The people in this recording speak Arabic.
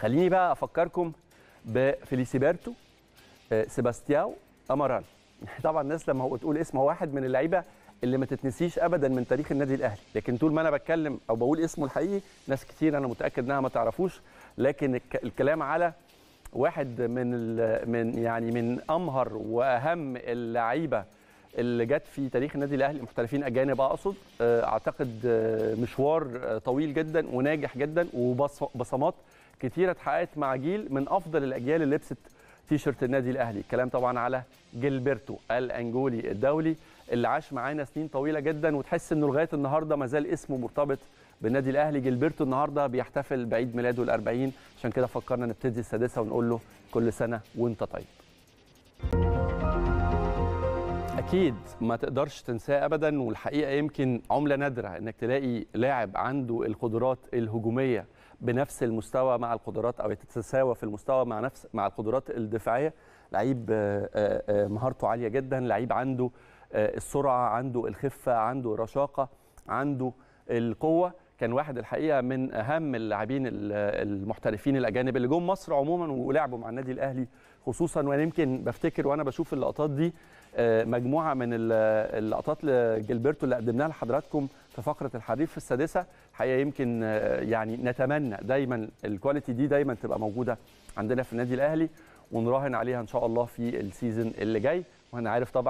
خليني بقى افكركم بفيليسيبرتو آه، سيباستياو اماران طبعا الناس لما هو تقول اسم واحد من اللعيبه اللي ما تتنسيش ابدا من تاريخ النادي الاهلي لكن طول ما انا بتكلم او بقول اسمه الحقيقي ناس كتير انا متاكد انها ما تعرفوش لكن الكلام على واحد من من يعني من امهر واهم اللعيبه اللي جت في تاريخ النادي الاهلي محترفين اجانب اقصد آه، اعتقد آه، مشوار طويل جدا وناجح جدا وبصمات كتيره اتحققت مع جيل من افضل الاجيال اللي لبست تيشرت النادي الاهلي الكلام طبعا على جيلبرتو الانجولي الدولي اللي عاش معانا سنين طويله جدا وتحس انه لغايه النهارده ما زال اسمه مرتبط بالنادي الاهلي جيلبرتو النهارده بيحتفل بعيد ميلاده ال40 عشان كده فكرنا نبتدي السادسه ونقول له كل سنه وانت طيب اكيد ما تقدرش تنساه ابدا والحقيقه يمكن عمله نادره انك تلاقي لاعب عنده القدرات الهجوميه بنفس المستوى مع القدرات او يتساوى في المستوى مع نفس مع القدرات الدفاعيه لعيب آه، آه، آه، مهارته عاليه جدا لعيب عنده السرعه عنده الخفه عنده الرشاقه عنده القوه كان واحد الحقيقه من اهم اللاعبين المحترفين الاجانب اللي جم مصر عموما ولعبوا مع النادي الاهلي خصوصا وانا يمكن بفتكر وانا بشوف اللقطات دي آه، مجموعه من اللقطات لجلبرتو اللي قدمناها لحضراتكم في فقره الحريف السادسه الحقيقه يمكن آه، يعني نتمنى دايما الكواليتي دي دايما تبقى موجوده عندنا في النادي الاهلي ونراهن عليها ان شاء الله في السيزون اللي جاي وانا عارف طبعا